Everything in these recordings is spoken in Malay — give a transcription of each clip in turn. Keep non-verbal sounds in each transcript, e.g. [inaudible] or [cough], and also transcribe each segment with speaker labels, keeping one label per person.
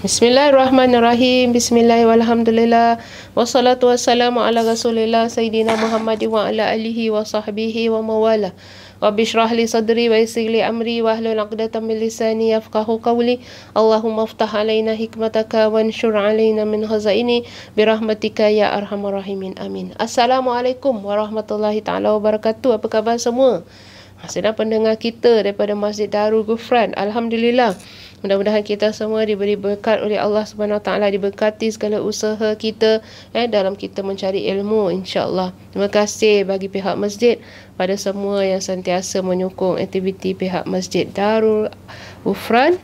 Speaker 1: Bismillahirrahmanirrahim. Bismillahirrahmanirrahim. walhamdulillah. Wassalatu wassalamu ala Rasulillah Sayyidina Muhammad wa ala alihi wa sahbihi wa mawala. Rabbi shrah li sadri wa yassir li amri wa hlul 'uqdatam min lisani yafqahu qawli. Allahumma aftah alaina hikmataka wa anshur alaina min hazaini. bi ya arhamar Amin. Assalamualaikum warahmatullahi taala wabarakatuh. Apa khabar semua? Masih pendengar kita daripada Masjid Darul Gufran. Alhamdulillah. Mudah-mudahan kita semua diberi berkat oleh Allah Subhanahu taala diberkati segala usaha kita eh dalam kita mencari ilmu insya Allah. Terima kasih bagi pihak masjid pada semua yang sentiasa menyokong aktiviti pihak Masjid Darul Ufran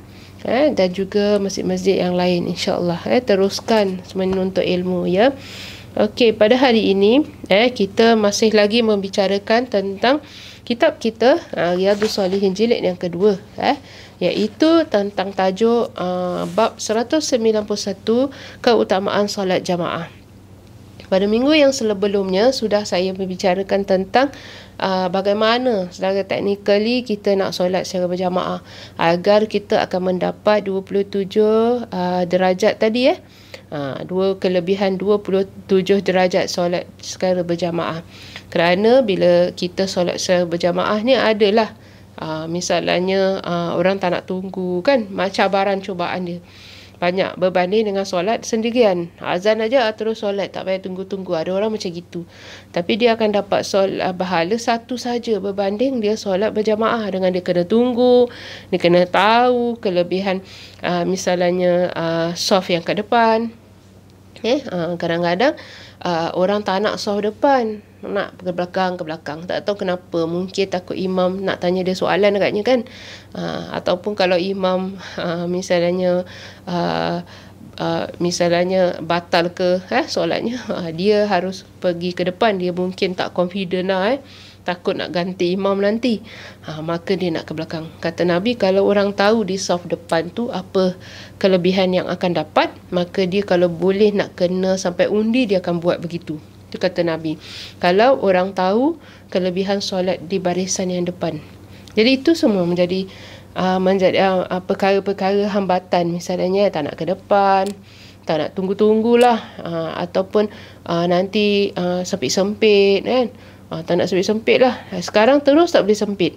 Speaker 1: eh dan juga masjid-masjid yang lain insya Allah. eh teruskan menuntut ilmu ya. Okey, pada hari ini eh kita masih lagi membicarakan tentang kitab kita eh, Riyadhus Salihin jilid yang kedua eh iaitu tentang tajuk uh, bab 191 keutamaan solat jamaah. Pada minggu yang sebelumnya sudah saya membicarakan tentang uh, bagaimana secara technically kita nak solat secara berjamaah agar kita akan mendapat 27 uh, derajat tadi eh. Ha, dua kelebihan 27 derajat solat secara berjamaah. Kerana bila kita solat secara berjamaah ni adalah Uh, misalnya uh, orang tak nak tunggu kan macam cabaran cubaan dia banyak berbanding dengan solat sendirian azan aja ah, terus solat tak payah tunggu-tunggu ada orang macam gitu tapi dia akan dapat sol uh, bahala satu saja berbanding dia solat berjamaah dengan dia kena tunggu dia kena tahu kelebihan uh, misalnya uh, soft yang ke depan eh uh, kadang-kadang uh, orang tak nak soft depan nak ke belakang ke belakang tak tahu kenapa mungkin takut imam nak tanya dia soalan agaknya kan uh, ataupun kalau imam uh, misalnya uh, uh, misalnya batal ke eh solatnya uh, dia harus pergi ke depan dia mungkin tak confident lah eh takut nak ganti imam nanti ha, maka dia nak ke belakang kata Nabi kalau orang tahu di saf depan tu apa kelebihan yang akan dapat maka dia kalau boleh nak kena sampai undi dia akan buat begitu itu kata Nabi. Kalau orang tahu kelebihan solat di barisan yang depan. Jadi itu semua menjadi uh, menjadi uh, ah, ah, perkara hambatan. Misalnya tak nak ke depan, tak nak tunggu-tunggulah uh, ataupun uh, nanti uh, sempit-sempit kan. Uh, tak nak sempit-sempit lah. Sekarang terus tak boleh sempit.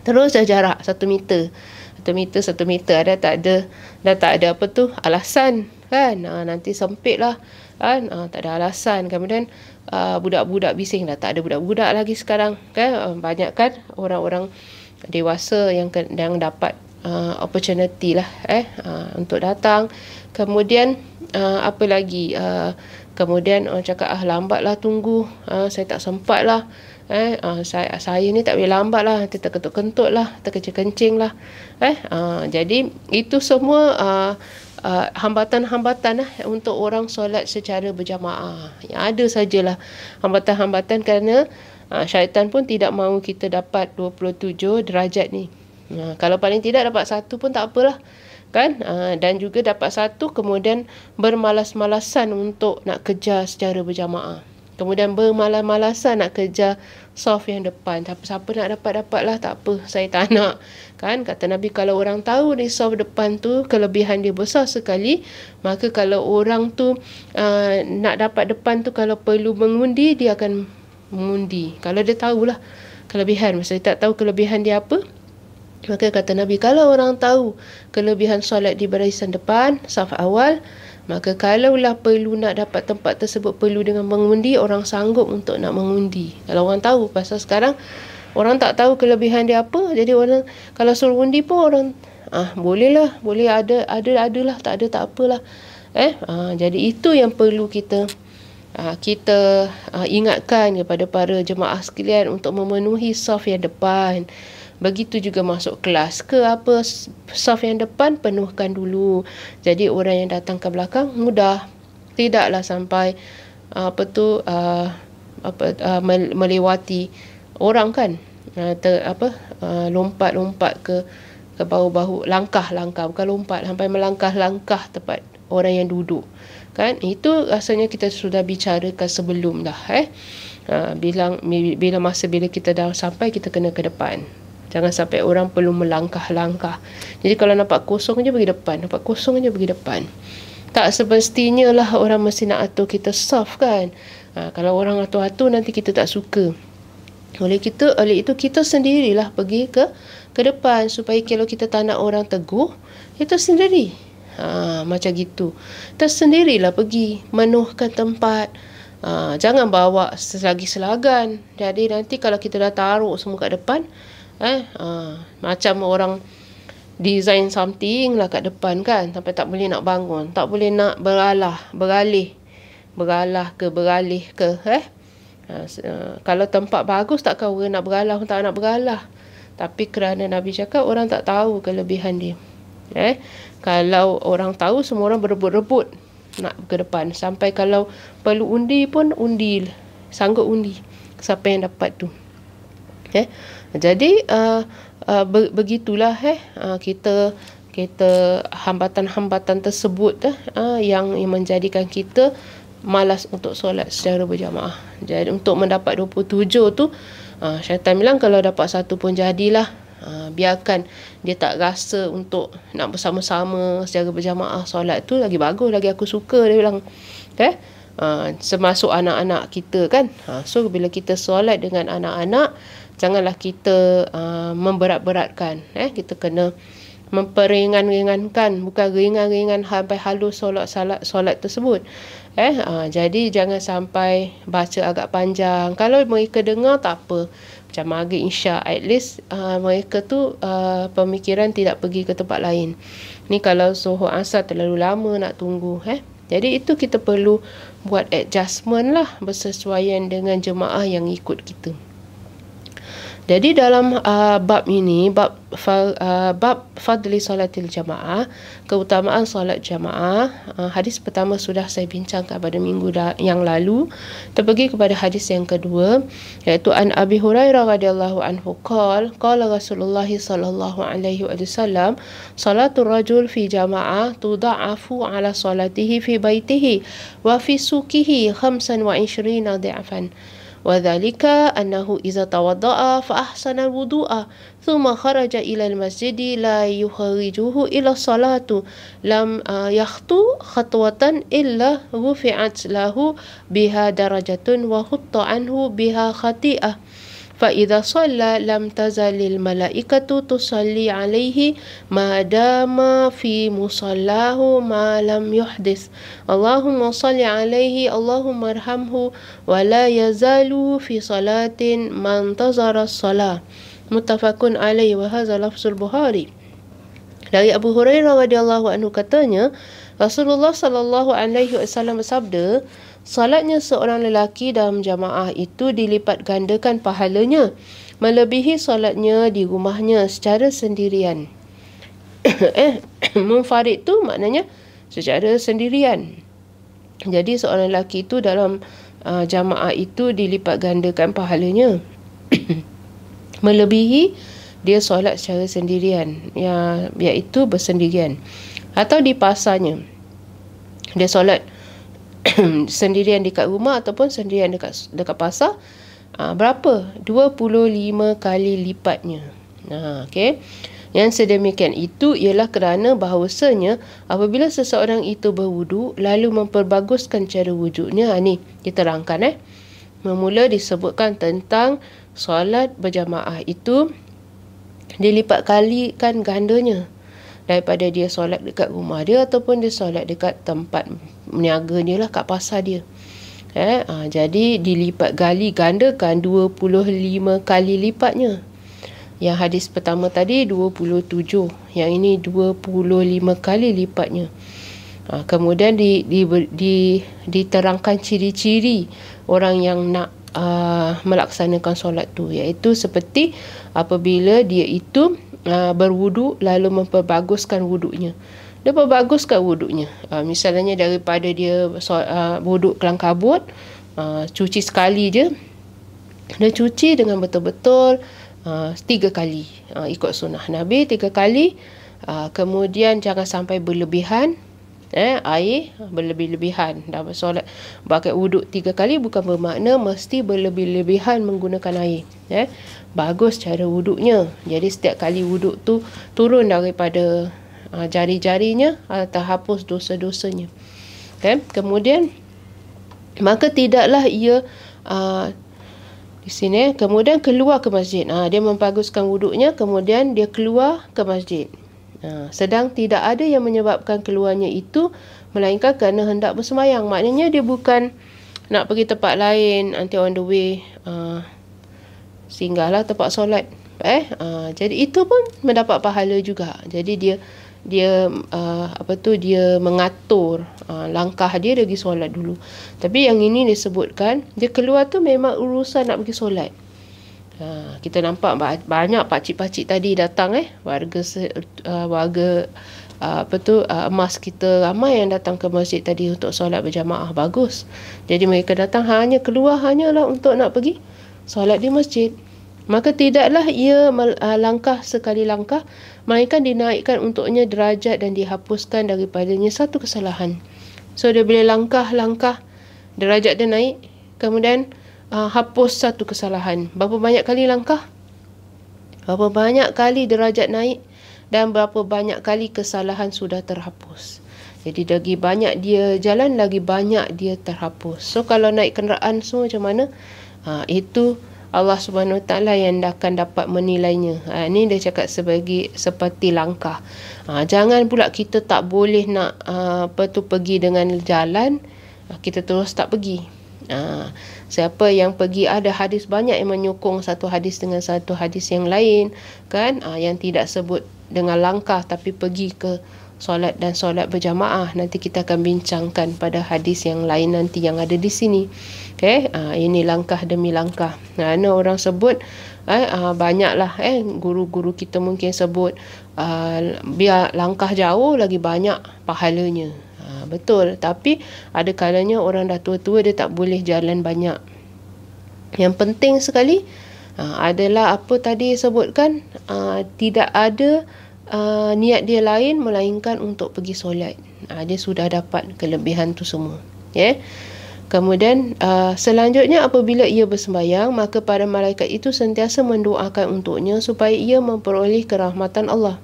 Speaker 1: Terus dah jarak satu meter. Satu meter, satu meter. Ada tak ada, dah tak ada apa tu alasan kan. Uh, nanti sempit lah kan uh, tak ada alasan kemudian uh, budak-budak bising dah tak ada budak-budak lagi sekarang kan uh, banyak kan orang-orang dewasa yang yang dapat uh, opportunity lah eh uh, untuk datang kemudian uh, apa lagi uh, kemudian orang cakap ah lambatlah tunggu uh, saya tak sempat lah eh uh, saya saya ni tak boleh lambat lah nanti terketuk-kentuk lah terkecil-kencing lah eh uh, jadi itu semua uh, Ah, hambatan-hambatan lah untuk orang solat secara berjamaah. Yang ada sajalah hambatan-hambatan kerana uh, syaitan pun tidak mahu kita dapat 27 derajat ni. Uh, kalau paling tidak dapat satu pun tak apalah kan uh, dan juga dapat satu kemudian bermalas-malasan untuk nak kejar secara berjamaah. Kemudian bermalas-malasan nak kejar soft yang depan. Tapi siapa nak dapat-dapat lah, tak apa. Saya tak [laughs] nak. Kan, kata Nabi, kalau orang tahu ni soft depan tu, kelebihan dia besar sekali, maka kalau orang tu uh, nak dapat depan tu, kalau perlu mengundi, dia akan mengundi. Kalau dia tahu lah kelebihan. Masa tak tahu kelebihan dia apa, maka kata Nabi, kalau orang tahu kelebihan solat di barisan depan, soft awal, Maka kalaulah perlu nak dapat tempat tersebut perlu dengan mengundi, orang sanggup untuk nak mengundi. Kalau orang tahu pasal sekarang orang tak tahu kelebihan dia apa. Jadi orang kalau suruh undi pun orang ah bolehlah, boleh ada ada adalah, tak ada tak apalah. Eh, ah, jadi itu yang perlu kita ah, kita ah, ingatkan kepada para jemaah sekalian untuk memenuhi saf yang depan. Begitu juga masuk kelas ke apa saf yang depan penuhkan dulu. Jadi orang yang datang ke belakang mudah. Tidaklah sampai ah, apa tu uh, apa uh, melewati orang kan. Uh, ter, apa uh, lompat-lompat ke ke bahu-bahu langkah-langkah bukan lompat sampai melangkah-langkah tepat orang yang duduk kan itu rasanya kita sudah bicarakan sebelum dah eh uh, bilang bila masa bila kita dah sampai kita kena ke depan Jangan sampai orang perlu melangkah-langkah. Jadi kalau nampak kosong je pergi depan. Nampak kosong je pergi depan. Tak semestinya lah orang mesti nak atur kita soft kan. Ha, kalau orang atur-atur nanti kita tak suka. Oleh kita, oleh itu kita sendirilah pergi ke ke depan supaya kalau kita tak nak orang teguh, kita sendiri. Ha, macam gitu. Tersendirilah pergi menuhkan tempat. Ha, jangan bawa selagi selagan. Jadi nanti kalau kita dah taruh semua kat depan, eh? ha, macam orang design something lah kat depan kan sampai tak boleh nak bangun tak boleh nak beralah beralih beralah ke beralih ke eh ha, ha kalau tempat bagus tak kau nak beralah tak nak beralah tapi kerana Nabi cakap orang tak tahu kelebihan dia eh kalau orang tahu semua orang berebut-rebut nak ke depan sampai kalau perlu undi pun undi sanggup undi siapa yang dapat tu okay? Eh? Jadi uh, uh, be- begitulah eh uh, kita kita hambatan-hambatan tersebut eh, uh, yang menjadikan kita malas untuk solat secara berjamaah. Jadi untuk mendapat 27 tu uh, syaitan bilang kalau dapat satu pun jadilah. Uh, biarkan dia tak rasa untuk nak bersama-sama secara berjamaah solat tu lagi bagus lagi aku suka dia bilang okay? ha, uh, semasuk anak-anak kita kan ha, so bila kita solat dengan anak-anak janganlah kita uh, memberat-beratkan eh kita kena memperingan-ringankan bukan ringan-ringan sampai halus solat salat solat tersebut eh uh, jadi jangan sampai baca agak panjang kalau mereka dengar tak apa macam maghrib insya at least uh, mereka tu uh, pemikiran tidak pergi ke tempat lain ni kalau zuhur asar terlalu lama nak tunggu eh jadi itu kita perlu buat adjustment lah bersesuaian dengan jemaah yang ikut kita. Jadi dalam uh, bab ini bab fal, uh, bab fadli salatil jamaah, keutamaan salat jamaah, uh, hadis pertama sudah saya bincangkan pada minggu da- yang lalu. Terpergi kepada hadis yang kedua iaitu an Abi Hurairah radhiyallahu anhu qol qala Rasulullah sallallahu alaihi wasallam salatul rajul fi jamaah tudafu ala salatihi fi baitihi wa fi sukihi 25 da'fan. وذلك أنه إذا توضأ فأحسن الوضوء ثم خرج إلى المسجد لا يخرجه إلى الصلاة لم يخطو خطوة إلا رفعت له بها درجة وخط عنه بها خطيئة فإذا صلى لم تزل الملائكة تصلي عليه ما دام في مصلاه ما لم يحدث اللهم صل عليه اللهم ارحمه ولا يزال في صلاة ما انتظر الصلاة متفق عليه وهذا لفظ البخاري لأي أبو هريرة رضي الله عنه katanya Rasulullah sallallahu alaihi wasallam bersabda, salatnya seorang lelaki dalam jamaah itu dilipat gandakan pahalanya melebihi salatnya di rumahnya secara sendirian. [coughs] eh, [coughs] munfarid tu maknanya secara sendirian. Jadi seorang lelaki itu dalam uh, jamaah itu dilipat gandakan pahalanya [coughs] melebihi dia solat secara sendirian ya iaitu bersendirian atau di pasarnya dia solat [clears throat] sendirian dekat rumah ataupun sendirian dekat dekat pasar ha, berapa 25 kali lipatnya ha ah, okay. yang sedemikian itu ialah kerana bahawasanya apabila seseorang itu berwudu lalu memperbaguskan cara wujudnya ha, ni diterangkan eh memula disebutkan tentang solat berjamaah itu dilipat kalikan gandanya daripada dia solat dekat rumah dia ataupun dia solat dekat tempat meniaga dia lah kat pasar dia eh? ha, jadi dilipat gali gandakan 25 kali lipatnya yang hadis pertama tadi 27 yang ini 25 kali lipatnya ha, kemudian di, di, di, diterangkan ciri-ciri orang yang nak uh, melaksanakan solat tu iaitu seperti apabila dia itu Uh, berwuduk lalu memperbaguskan wuduknya. Dia perbaguskan wuduknya. Uh, misalnya daripada dia so, uh, wuduk kelang kabut, uh, cuci sekali je. Dia cuci dengan betul-betul uh, tiga kali uh, ikut sunnah Nabi, tiga kali. Uh, kemudian jangan sampai berlebihan eh, air berlebih-lebihan dalam solat pakai wuduk tiga kali bukan bermakna mesti berlebih-lebihan menggunakan air eh. bagus cara wuduknya jadi setiap kali wuduk tu turun daripada uh, jari-jarinya uh, ah, hapus dosa-dosanya okay. kemudian maka tidaklah ia uh, di sini eh, kemudian keluar ke masjid uh, dia membaguskan wuduknya kemudian dia keluar ke masjid Ha, sedang tidak ada yang menyebabkan keluarnya itu melainkan kerana hendak bersemayang. Maknanya dia bukan nak pergi tempat lain nanti on the way uh, singgahlah tempat solat. Eh, uh, jadi itu pun mendapat pahala juga. Jadi dia dia uh, apa tu dia mengatur uh, langkah dia pergi solat dulu. Tapi yang ini disebutkan dia keluar tu memang urusan nak pergi solat. Ha, kita nampak banyak pakcik-pakcik tadi datang eh. Warga se- uh, warga uh, apa tu uh, emas kita ramai yang datang ke masjid tadi untuk solat berjamaah bagus. Jadi mereka datang hanya keluar hanyalah untuk nak pergi solat di masjid. Maka tidaklah ia uh, langkah sekali langkah melainkan dinaikkan untuknya derajat dan dihapuskan daripadanya satu kesalahan. So dia boleh langkah-langkah derajat dia naik kemudian uh, hapus satu kesalahan. Berapa banyak kali langkah? Berapa banyak kali derajat naik dan berapa banyak kali kesalahan sudah terhapus. Jadi lagi banyak dia jalan lagi banyak dia terhapus. So kalau naik kenderaan semua macam mana? Ha, itu Allah Subhanahu Wa yang akan dapat menilainya. Ha, ah, ini dia cakap sebagai seperti langkah. Ha, jangan pula kita tak boleh nak ha, apa tu pergi dengan jalan ha, kita terus tak pergi. Ha, siapa yang pergi ada hadis banyak yang menyokong satu hadis dengan satu hadis yang lain kan ha, yang tidak sebut dengan langkah tapi pergi ke solat dan solat berjamaah nanti kita akan bincangkan pada hadis yang lain nanti yang ada di sini okey ha, ah, ini langkah demi langkah mana orang sebut eh ha, banyaklah eh guru-guru kita mungkin sebut uh, biar langkah jauh lagi banyak pahalanya betul tapi ada kalanya orang dah tua-tua dia tak boleh jalan banyak yang penting sekali ha, adalah apa tadi sebutkan ha, tidak ada ha, niat dia lain melainkan untuk pergi solat ha, dia sudah dapat kelebihan tu semua ya yeah? Kemudian uh, selanjutnya apabila ia bersembayang maka para malaikat itu sentiasa mendoakan untuknya supaya ia memperoleh kerahmatan Allah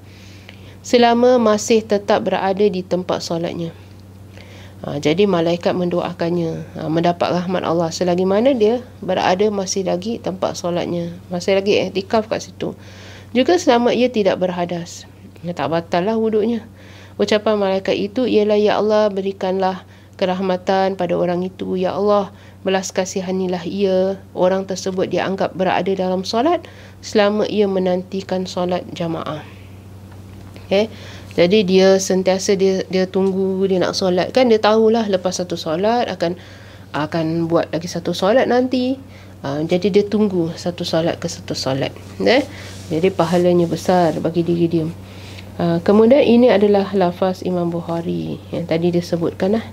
Speaker 1: selama masih tetap berada di tempat solatnya. Ha, jadi malaikat mendoakannya ha, mendapat rahmat Allah selagi mana dia berada masih lagi tempat solatnya masih lagi etikaf kat situ juga selama ia tidak berhadas ya, tak batal lah wuduknya ucapan malaikat itu ialah Ya Allah berikanlah kerahmatan pada orang itu Ya Allah belas kasihanilah ia orang tersebut dianggap berada dalam solat selama ia menantikan solat jamaah okay. Eh, jadi dia sentiasa dia dia tunggu dia nak solat kan dia tahulah lepas satu solat akan akan buat lagi satu solat nanti. Uh, jadi dia tunggu satu solat ke satu solat. Eh? Jadi pahalanya besar bagi diri dia. Uh, kemudian ini adalah lafaz Imam Bukhari yang tadi dia sebutkan lah.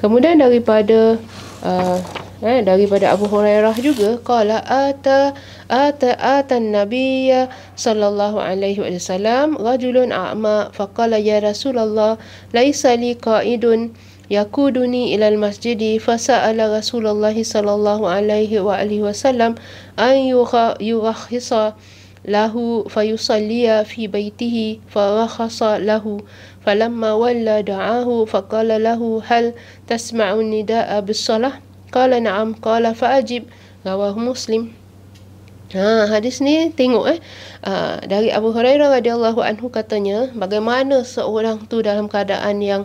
Speaker 1: Kemudian daripada uh, eh, daripada Abu Hurairah juga qala ata ata atan nabiy sallallahu alaihi wasallam rajulun a'ma faqala ya rasulullah laisa li qa'idun yakuduni ila al masjid fa sa'ala rasulullah sallallahu alaihi wa alihi wasallam an yurakhisa lahu fayusalliya fi baitihi fa lahu falamma walla da'ahu faqala lahu hal tasma'u nida'a bis salah Kala na'am kala fa'ajib rawahu Muslim. Ha hadis ni tengok eh ha, dari Abu Hurairah radhiyallahu anhu katanya bagaimana seorang tu dalam keadaan yang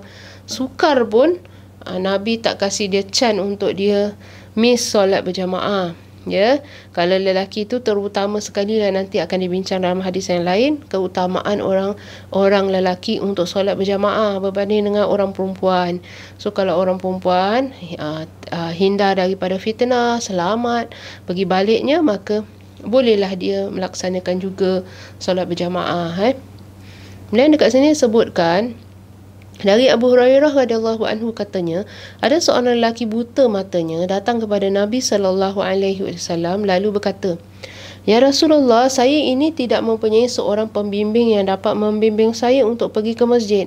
Speaker 1: sukar pun ha, Nabi tak kasih dia chance untuk dia miss solat berjamaah ya kalau lelaki itu terutama sekali lah nanti akan dibincang dalam hadis yang lain keutamaan orang orang lelaki untuk solat berjamaah berbanding dengan orang perempuan so kalau orang perempuan uh, uh, hindar daripada fitnah selamat pergi baliknya maka bolehlah dia melaksanakan juga solat berjamaah eh Kemudian dekat sini sebutkan dari Abu Hurairah radhiyallahu anhu katanya, ada seorang lelaki buta matanya datang kepada Nabi sallallahu alaihi wasallam lalu berkata, "Ya Rasulullah, saya ini tidak mempunyai seorang pembimbing yang dapat membimbing saya untuk pergi ke masjid."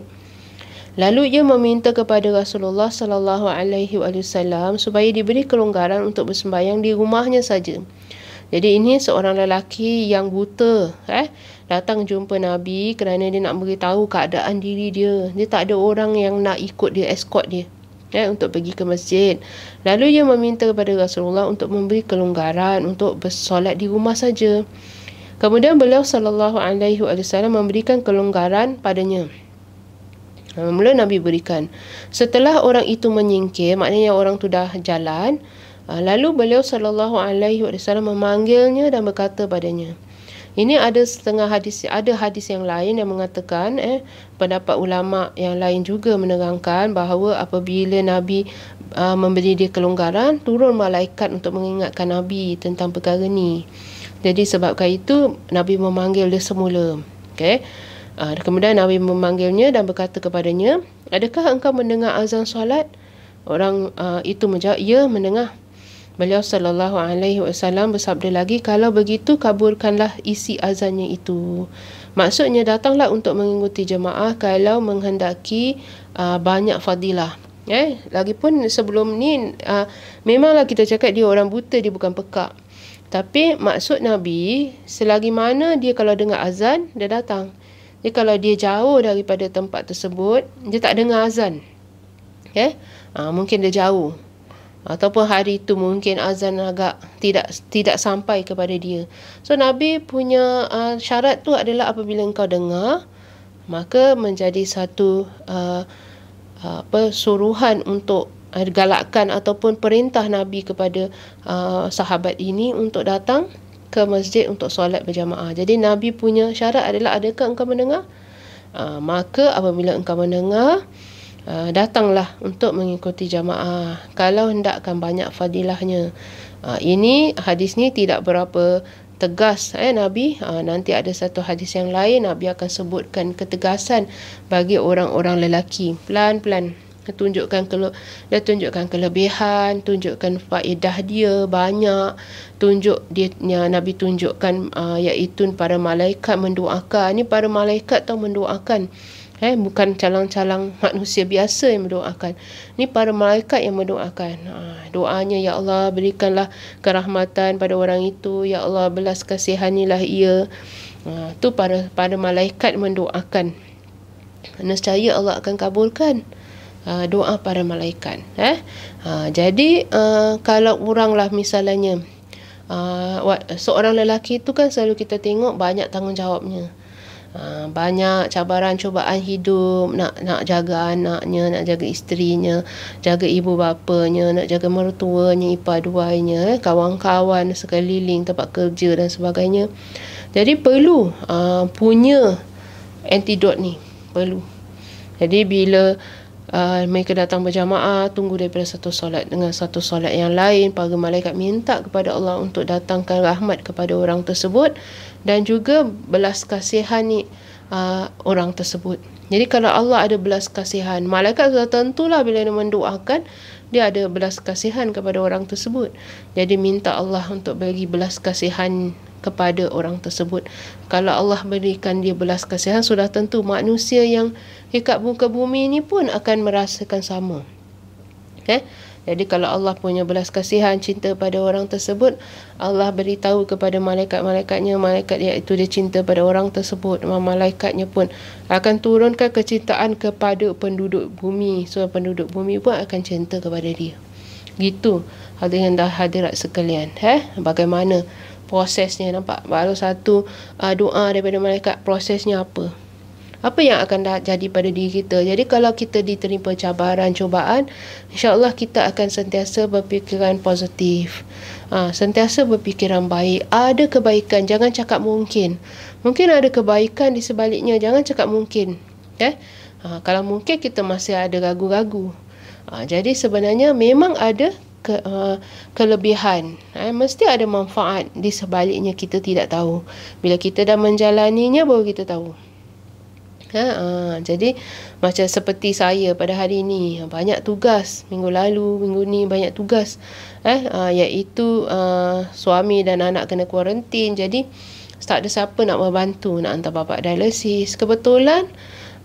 Speaker 1: Lalu ia meminta kepada Rasulullah sallallahu alaihi wasallam supaya diberi kelonggaran untuk bersembahyang di rumahnya saja. Jadi ini seorang lelaki yang buta, eh datang jumpa Nabi kerana dia nak beritahu keadaan diri dia. Dia tak ada orang yang nak ikut dia, escort dia eh, untuk pergi ke masjid. Lalu dia meminta kepada Rasulullah untuk memberi kelonggaran untuk bersolat di rumah saja. Kemudian beliau sallallahu alaihi wasallam memberikan kelonggaran padanya. Ha, mula Nabi berikan. Setelah orang itu menyingkir, maknanya orang itu dah jalan, ha, lalu beliau sallallahu alaihi wasallam memanggilnya dan berkata padanya, ini ada setengah hadis ada hadis yang lain yang mengatakan eh pendapat ulama yang lain juga menerangkan bahawa apabila Nabi uh, memberi dia kelonggaran turun malaikat untuk mengingatkan Nabi tentang perkara ni. Jadi sebabkan itu Nabi memanggil dia semula. Okey. Uh, kemudian Nabi memanggilnya dan berkata kepadanya, "Adakah engkau mendengar azan solat?" Orang uh, itu menjawab, "Ya, mendengar." Beliau sallallahu alaihi wasallam bersabda lagi kalau begitu kaburkanlah isi azannya itu. Maksudnya datanglah untuk mengikuti jemaah kalau menghendaki uh, banyak fadilah. Eh, lagipun sebelum ni uh, memanglah kita cakap dia orang buta dia bukan pekak. Tapi maksud Nabi selagi mana dia kalau dengar azan dia datang. Jadi kalau dia jauh daripada tempat tersebut, dia tak dengar azan. Okay? Eh, ha, uh, mungkin dia jauh ataupun hari itu mungkin azan agak tidak tidak sampai kepada dia. So Nabi punya uh, syarat tu adalah apabila engkau dengar maka menjadi satu uh, apa suruhan untuk uh, galakkan ataupun perintah Nabi kepada uh, sahabat ini untuk datang ke masjid untuk solat berjamaah. Jadi Nabi punya syarat adalah adakah engkau mendengar? Uh, maka apabila engkau mendengar uh, datanglah untuk mengikuti jamaah kalau hendakkan banyak fadilahnya uh, ini hadis ni tidak berapa tegas eh nabi uh, nanti ada satu hadis yang lain nabi akan sebutkan ketegasan bagi orang-orang lelaki pelan-pelan tunjukkan kele dia tunjukkan kelebihan tunjukkan faedah dia banyak tunjuk dia ya, nabi tunjukkan uh, iaitu para malaikat mendoakan ni para malaikat tau mendoakan Eh, bukan calang-calang manusia biasa yang mendoakan. Ini para malaikat yang mendoakan. Ha, doanya, Ya Allah, berikanlah kerahmatan pada orang itu. Ya Allah, belas kasihanilah ia. Itu ha, para, para malaikat mendoakan. Nescaya Allah akan kabulkan ha, doa para malaikat. Eh? Ha, jadi, uh, kalau oranglah misalnya, uh, seorang lelaki itu kan selalu kita tengok banyak tanggungjawabnya. jawabnya. Ha, banyak cabaran cubaan hidup nak nak jaga anaknya nak jaga isterinya jaga ibu bapanya nak jaga mertuanya ipaduainya duanya eh, kawan-kawan sekeliling tempat kerja dan sebagainya jadi perlu aa, ha, punya antidot ni perlu jadi bila uh, mereka datang berjamaah tunggu daripada satu solat dengan satu solat yang lain para malaikat minta kepada Allah untuk datangkan rahmat kepada orang tersebut dan juga belas kasihan ni uh, orang tersebut jadi kalau Allah ada belas kasihan malaikat sudah tentulah bila dia mendoakan dia ada belas kasihan kepada orang tersebut jadi minta Allah untuk bagi belas kasihan kepada orang tersebut kalau Allah berikan dia belas kasihan sudah tentu manusia yang dekat muka bumi ini pun akan merasakan sama okay? Eh? jadi kalau Allah punya belas kasihan cinta pada orang tersebut Allah beritahu kepada malaikat-malaikatnya malaikat iaitu dia cinta pada orang tersebut malaikatnya pun akan turunkan kecintaan kepada penduduk bumi so penduduk bumi pun akan cinta kepada dia gitu hadirin dan hadirat sekalian eh bagaimana prosesnya nampak baru satu uh, doa daripada malaikat prosesnya apa apa yang akan dah jadi pada diri kita jadi kalau kita diterima cabaran cubaan insyaallah kita akan sentiasa berfikiran positif uh, sentiasa berfikiran baik ada kebaikan jangan cakap mungkin mungkin ada kebaikan di sebaliknya jangan cakap mungkin eh uh, kalau mungkin kita masih ada ragu-ragu Ha, jadi sebenarnya memang ada ke, uh, kelebihan eh, mesti ada manfaat di sebaliknya kita tidak tahu bila kita dah menjalaninya baru kita tahu ha, uh, jadi macam seperti saya pada hari ini banyak tugas minggu lalu minggu ni banyak tugas eh uh, iaitu uh, suami dan anak kena kuarantin jadi tak ada siapa nak membantu nak hantar bapa dialisis kebetulan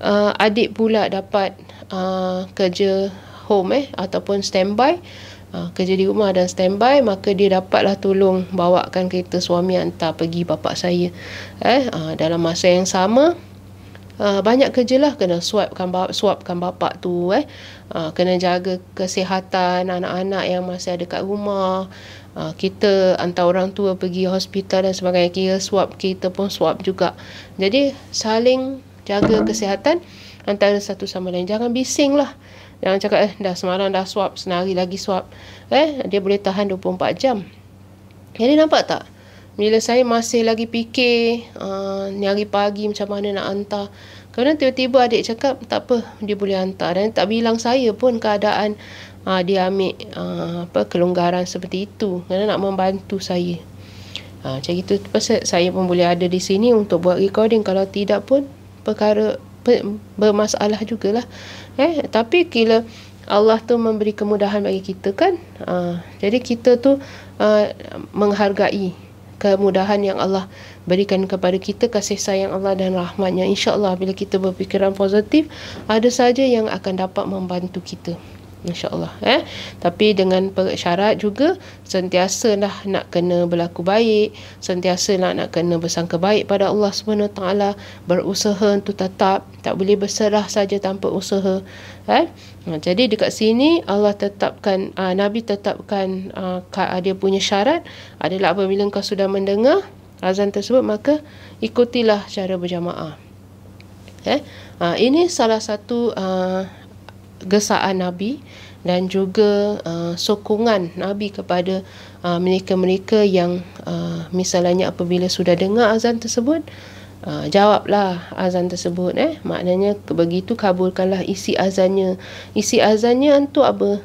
Speaker 1: uh, adik pula dapat uh, kerja home eh ataupun standby uh, uh, kerja di rumah dan standby maka dia dapatlah tolong bawakan kereta suami hantar pergi bapa saya eh uh, dalam masa yang sama uh, banyak kerjalah kena swabkan bapa swabkan bapa tu eh uh, kena jaga kesihatan anak-anak yang masih ada kat rumah Uh, kita hantar orang tua pergi hospital dan sebagainya kira swab kita pun swab juga jadi saling jaga kesihatan antara satu sama lain jangan bising lah Jangan cakap eh dah semalam dah swap senari lagi swap Eh dia boleh tahan 24 jam. Jadi nampak tak? Bila saya masih lagi fikir uh, ah, nyari pagi macam mana nak hantar. Kerana tiba-tiba adik cakap tak apa dia boleh hantar. Dan tak bilang saya pun keadaan uh, dia ambil uh, apa, kelonggaran seperti itu. Kerana nak membantu saya. Uh, macam itu pasal saya pun boleh ada di sini untuk buat recording. Kalau tidak pun perkara bermasalah jugalah eh tapi kira Allah tu memberi kemudahan bagi kita kan ha, jadi kita tu ha, menghargai kemudahan yang Allah berikan kepada kita kasih sayang Allah dan rahmatnya insyaAllah bila kita berfikiran positif ada saja yang akan dapat membantu kita insyaallah eh tapi dengan syarat juga sentiasa lah nak kena berlaku baik sentiasa lah nak kena bersangka baik pada Allah SWT berusaha untuk tetap tak boleh berserah saja tanpa usaha eh ha, jadi dekat sini Allah tetapkan uh, nabi tetapkan uh, dia punya syarat adalah apabila kau sudah mendengar azan tersebut maka ikutilah cara berjamaah eh ini salah satu gesaan Nabi dan juga uh, sokongan Nabi kepada uh, mereka-mereka yang uh, misalnya apabila sudah dengar azan tersebut uh, jawablah azan tersebut eh maknanya begitu kabulkanlah isi azannya isi azannya itu apa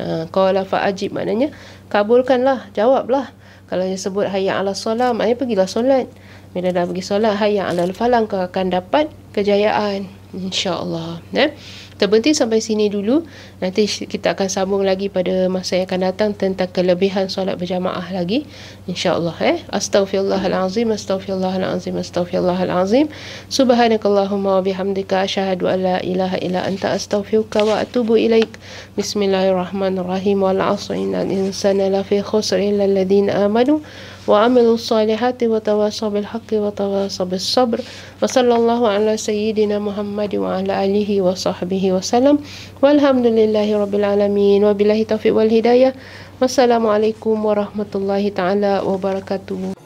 Speaker 1: uh, qala fa ajib maknanya kabulkanlah jawablah kalau dia sebut hayya ala solat maknanya pergilah solat bila dah pergi solat hayya ala falang kau akan dapat kejayaan insyaallah eh? terbenting sampai sini dulu Nanti kita akan sambung lagi pada masa yang akan datang tentang kelebihan solat berjamaah lagi insyaallah eh astagfirullahalazim astagfirullahalazim astagfirullahalazim subhanakallahumma wa bihamdika asyhadu an ilaha illa anta astaghfiruka wa atubu ilaik bismillahirrahmanirrahim wal 'asri innal insana lafi khusr illa alladziina amanu wa amilu salihati wa tawasaw bil haqqi wa tawasaw bis sabr wa sallallahu ala sayyidina muhammad wa ala alihi walhamdulillah walhamdulillahi rabbil alamin wabillahi taufiq wal hidayah wassalamualaikum warahmatullahi taala Wa barakatuh.